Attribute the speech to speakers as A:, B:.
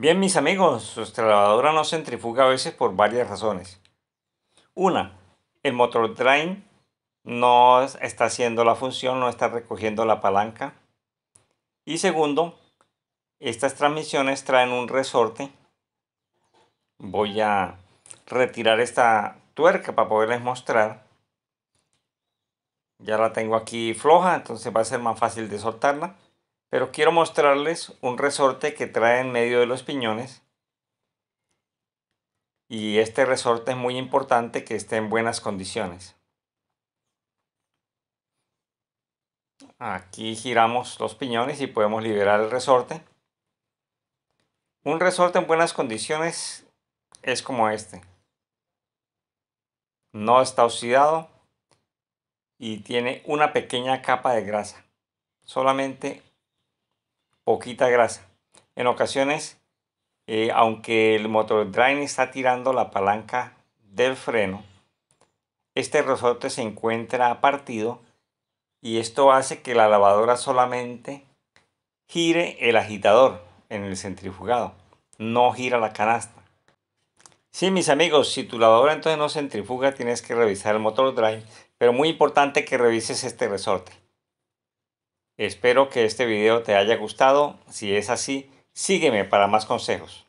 A: Bien, mis amigos, nuestra lavadora no centrifuga a veces por varias razones. Una, el motor drain no está haciendo la función, no está recogiendo la palanca. Y segundo, estas transmisiones traen un resorte. Voy a retirar esta tuerca para poderles mostrar. Ya la tengo aquí floja, entonces va a ser más fácil de soltarla. Pero quiero mostrarles un resorte que trae en medio de los piñones. Y este resorte es muy importante que esté en buenas condiciones. Aquí giramos los piñones y podemos liberar el resorte. Un resorte en buenas condiciones es como este. No está oxidado y tiene una pequeña capa de grasa. Solamente poquita grasa. En ocasiones, eh, aunque el motor drive está tirando la palanca del freno, este resorte se encuentra partido y esto hace que la lavadora solamente gire el agitador en el centrifugado, no gira la canasta. Sí, mis amigos, si tu lavadora entonces no centrifuga, tienes que revisar el motor drive, pero muy importante que revises este resorte. Espero que este video te haya gustado. Si es así, sígueme para más consejos.